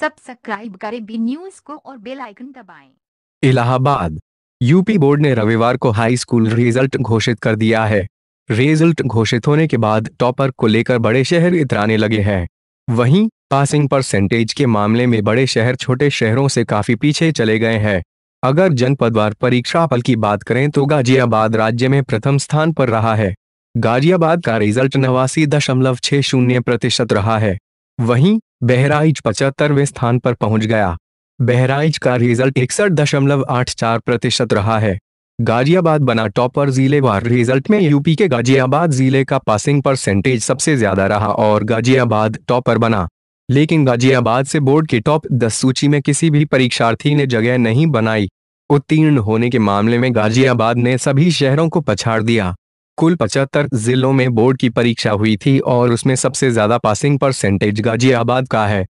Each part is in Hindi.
सब्सक्राइब करें बी न्यूज को और बेल आइकन दबाएं। इलाहाबाद यूपी बोर्ड ने रविवार को हाई स्कूल रिजल्ट घोषित कर दिया है रिजल्ट घोषित होने के बाद टॉपर को लेकर बड़े शहर इतराने लगे हैं वहीं पासिंग परसेंटेज के मामले में बड़े शहर छोटे शहरों से काफी पीछे चले गए हैं अगर जनपदवार परीक्षा फल की बात करें तो गाजियाबाद राज्य में प्रथम स्थान पर रहा है गाजियाबाद का रिजल्ट नवासी दशमलव छह शून्य प्रतिशत रहा है वहीं बहराइच पचहत्तरवें स्थान पर पहुंच गया बहराइच का रिजल्ट इकसठ दशमलव आठ चार प्रतिशत रहा है गाजियाबाद बना टॉपर जिलेवार रिजल्ट में यूपी के गाजियाबाद जिले का पासिंग परसेंटेज सबसे ज्यादा रहा और गाजियाबाद टॉपर बना लेकिन गाजियाबाद से बोर्ड की टॉप दस सूची में किसी भी परीक्षार्थी ने जगह नहीं बनाई उत्तीर्ण होने के मामले में गाजियाबाद ने सभी शहरों को पछाड़ दिया कुल पचहत्तर जिलों में बोर्ड की परीक्षा हुई थी और उसमें सबसे ज्यादा पासिंग परसेंटेज गाजियाबाद का है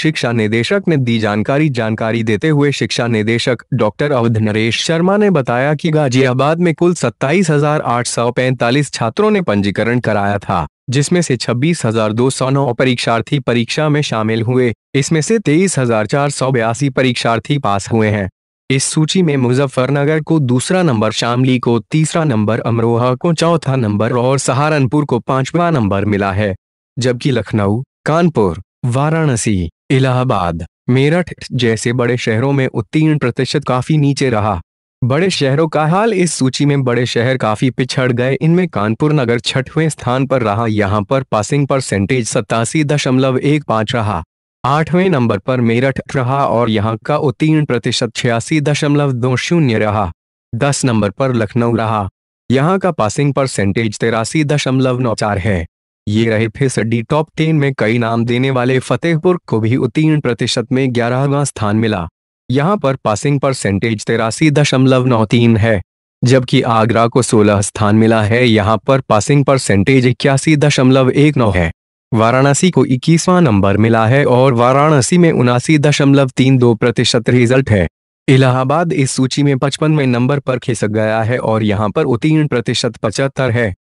शिक्षा निदेशक ने दी जानकारी जानकारी देते हुए शिक्षा निदेशक डॉक्टर अवध नरेश शर्मा ने बताया कि गाजियाबाद में कुल 27,845 छात्रों ने पंजीकरण कराया था जिसमें से 26,209 परीक्षार्थी परीक्षा में शामिल हुए इसमें से तेईस परीक्षार्थी पास हुए हैं इस सूची में मुजफ्फरनगर को दूसरा नंबर शामली को तीसरा नंबर अमरोहा को चौथा नंबर और सहारनपुर को पांचवा नंबर मिला है जबकि लखनऊ कानपुर वाराणसी इलाहाबाद मेरठ जैसे बड़े शहरों में उत्तीर्ण प्रतिशत काफी नीचे रहा बड़े शहरों का हाल इस सूची में बड़े शहर काफी पिछड़ गए इनमें कानपुर नगर छठवें स्थान पर रहा यहां पर पासिंग परसेंटेज सत्तासी दशमलव एक पांच रहा आठवें नंबर पर मेरठ रहा और यहाँ का उत्तीर्ण प्रतिशत छियासी दशमलव दो शून्य रहा दस नंबर पर लखनऊ रहा यहाँ का पासिंग परसेंटेज तेरासी दशमलव नौ चार है ये रहे फिसडी टॉप टेन में कई नाम देने वाले फतेहपुर को भी उत्तीर्ण प्रतिशत में ग्यारहवां स्थान मिला यहाँ पर पासिंग परसेंटेज तेरासी दशमलव नौ तीन है जबकि आगरा को सोलह स्थान मिला है यहाँ पर पासिंग परसेंटेज इक्यासी दशमलव एक नौ है वाराणसी को इक्कीसवां नंबर मिला है और वाराणसी में उनासी दशमलव तीन दो प्रतिशत रिजल्ट है इलाहाबाद इस सूची में पचपनवें नंबर पर खिसक गया है और यहाँ पर उत्तीर्ण प्रतिशत पचहत्तर है